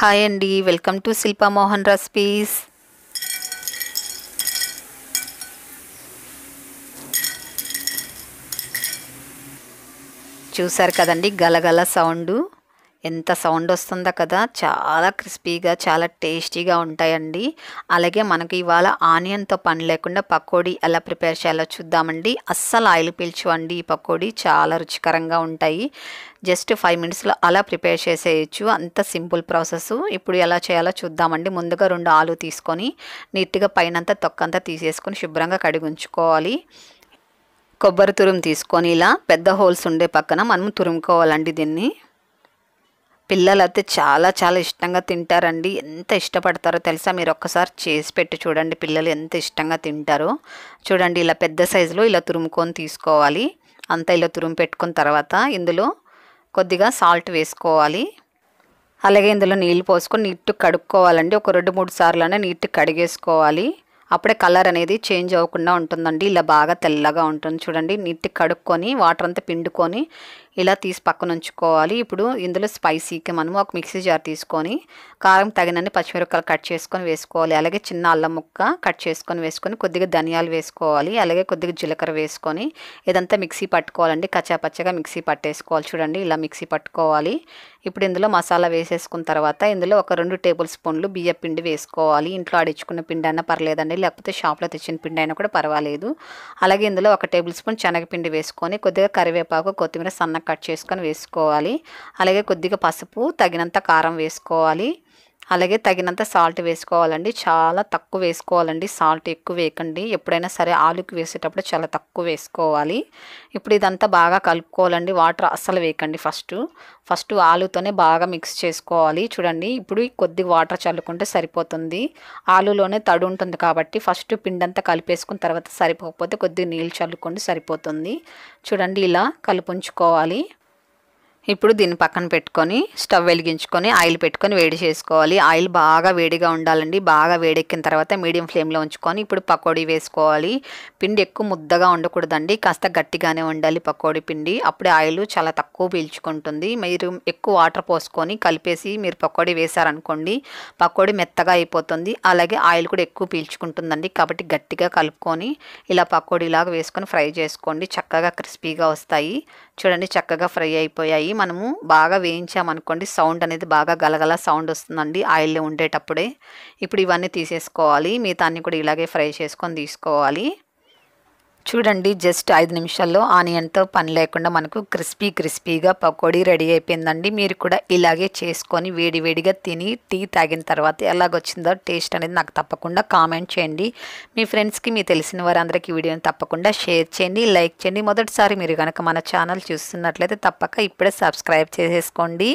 hi అండి welcome to Shilpa Mohan recipes చూసారు కదండి గలగల సౌండు ఎంత సౌండ్ వస్తుందో కదా చాలా క్రిస్పీగా చాలా టేస్టీగా ఉంటాయండి అలాగే మనకు ఇవాళ ఆనియన్తో పని లేకుండా పకోడీ ఎలా ప్రిపేర్ చేయాలో చూద్దామండి అస్సలు ఆయిల్ పీల్చువండి ఈ పకోడీ చాలా రుచికరంగా ఉంటాయి జస్ట్ ఫైవ్ మినిట్స్లో అలా ప్రిపేర్ చేసేయచ్చు అంత సింపుల్ ప్రాసెస్ ఇప్పుడు ఎలా చేయాలో చూద్దామండి ముందుగా రెండు ఆలు తీసుకొని నీట్గా పైనంతా తొక్కంతా తీసేసుకొని శుభ్రంగా కడిగి ఉంచుకోవాలి కొబ్బరి తురుము తీసుకొని ఇలా పెద్ద హోల్స్ ఉండే పక్కన మనం తురుముకోవాలండి దీన్ని పిల్లలు అయితే చాలా చాలా ఇష్టంగా తింటారండి ఎంత ఇష్టపడతారో తెలుసా మీరు ఒక్కసారి చేసి పెట్టి చూడండి పిల్లలు ఎంత ఇష్టంగా తింటారో చూడండి ఇలా పెద్ద సైజులో ఇలా తురుముకొని తీసుకోవాలి అంతా ఇలా తురుము పెట్టుకున్న తర్వాత ఇందులో కొద్దిగా సాల్ట్ వేసుకోవాలి అలాగే ఇందులో నీళ్ళు పోసుకొని నీట్టు కడుక్కోవాలండి ఒక రెండు మూడు సార్లు నీట్టు కడిగేసుకోవాలి అప్పుడే కలర్ అనేది చేంజ్ అవ్వకుండా ఉంటుందండి ఇలా బాగా తెల్లగా ఉంటుంది చూడండి నీట్టు కడుక్కొని వాటర్ అంతా పిండుకొని ఇలా తీసి పక్కన ఉంచుకోవాలి ఇప్పుడు ఇందులో స్పైసీకి మనం ఒక మిక్సీ జార్ తీసుకొని కారం తగినన్ని పచ్చిమిరపకాయలు కట్ చేసుకొని వేసుకోవాలి అలాగే చిన్న అల్లం ముక్క కట్ చేసుకొని వేసుకొని కొద్దిగా ధనియాలు వేసుకోవాలి అలాగే కొద్దిగా జీలకర్ర వేసుకొని ఇదంతా మిక్సీ పట్టుకోవాలండి కచ్చాపచ్చగా మిక్సీ పట్టేసుకోవాలి చూడండి ఇలా మిక్సీ పట్టుకోవాలి ఇప్పుడు ఇందులో మసాలా వేసేసుకున్న తర్వాత ఇందులో ఒక రెండు టేబుల్ స్పూన్లు బియ్య పిండి వేసుకోవాలి ఇంట్లో ఆడించుకున్న పిండి అయినా పర్లేదండి లేకపోతే షాప్లో తెచ్చిన పిండి అయినా కూడా పర్వాలేదు అలాగే ఇందులో ఒక టేబుల్ స్పూన్ శనగపిండి వేసుకొని కొద్దిగా కరివేపాకు కొత్తిమీర సన్న కట్ చేసుకొని వేసుకోవాలి అలాగే కొద్దిగా పసుపు తగినంత కారం వేసుకోవాలి అలాగే తగినంత సాల్ట్ వేసుకోవాలండి చాలా తక్కువ వేసుకోవాలండి సాల్ట్ ఎక్కువ వేయకండి ఎప్పుడైనా సరే ఆలుకి వేసేటప్పుడు చాలా తక్కువ వేసుకోవాలి ఇప్పుడు ఇదంతా బాగా కలుపుకోవాలండి వాటర్ అస్సలు వేయకండి ఫస్ట్ ఫస్ట్ ఆలుతోనే బాగా మిక్స్ చేసుకోవాలి చూడండి ఇప్పుడు కొద్దిగా వాటర్ చల్లుకుంటే సరిపోతుంది ఆలులోనే తడు ఉంటుంది కాబట్టి ఫస్ట్ పిండంతా కలిపేసుకున్న తర్వాత సరిపోకపోతే కొద్దిగా నీళ్ళు చల్లుకోండి సరిపోతుంది చూడండి ఇలా కలిపుంచుకోవాలి ఇప్పుడు దీన్ని పక్కన పెట్టుకొని స్టవ్ వెలిగించుకొని ఆయిల్ పెట్టుకొని వేడి చేసుకోవాలి ఆయిల్ బాగా వేడిగా ఉండాలండి బాగా వేడెక్కిన తర్వాత మీడియం ఫ్లేమ్లో ఉంచుకొని ఇప్పుడు పకోడీ వేసుకోవాలి పిండి ఎక్కువ ముద్దగా ఉండకూడదండి కాస్త గట్టిగానే ఉండాలి పకోడీ పిండి అప్పుడే ఆయిల్ చాలా తక్కువ పీల్చుకుంటుంది మీరు ఎక్కువ వాటర్ పోసుకొని కలిపేసి మీరు పకోడీ వేశారనుకోండి పకోడీ మెత్తగా అయిపోతుంది అలాగే ఆయిల్ కూడా ఎక్కువ పీల్చుకుంటుందండి కాబట్టి గట్టిగా కలుపుకొని ఇలా పకోడీలాగా వేసుకొని ఫ్రై చేసుకోండి చక్కగా క్రిస్పీగా వస్తాయి చూడండి చక్కగా ఫ్రై అయిపోయాయి మనము బాగా వేయించామనుకోండి సౌండ్ అనేది బాగా గలగల సౌండ్ వస్తుందండి ఆయిల్లో ఉండేటప్పుడే ఇప్పుడు ఇవన్నీ తీసేసుకోవాలి మిగతాన్ని కూడా ఇలాగే ఫ్రై చేసుకొని తీసుకోవాలి చూడండి జస్ట్ ఐదు నిమిషాల్లో ఆనియన్తో పని లేకుండా మనకు క్రిస్పీ క్రిస్పీగా పకోడీ రెడీ అయిపోయిందండి మీరు కూడా ఇలాగే చేసుకొని వేడివేడిగా తిని టీ తాగిన తర్వాత ఎలాగొచ్చిందో టేస్ట్ అనేది నాకు తప్పకుండా కామెంట్ చేయండి మీ ఫ్రెండ్స్కి మీ తెలిసిన వారందరికీ వీడియోని తప్పకుండా షేర్ చేయండి లైక్ చేయండి మొదటిసారి మీరు కనుక మన ఛానల్ చూస్తున్నట్లయితే తప్పక ఇప్పుడే సబ్స్క్రైబ్ చేసేసుకోండి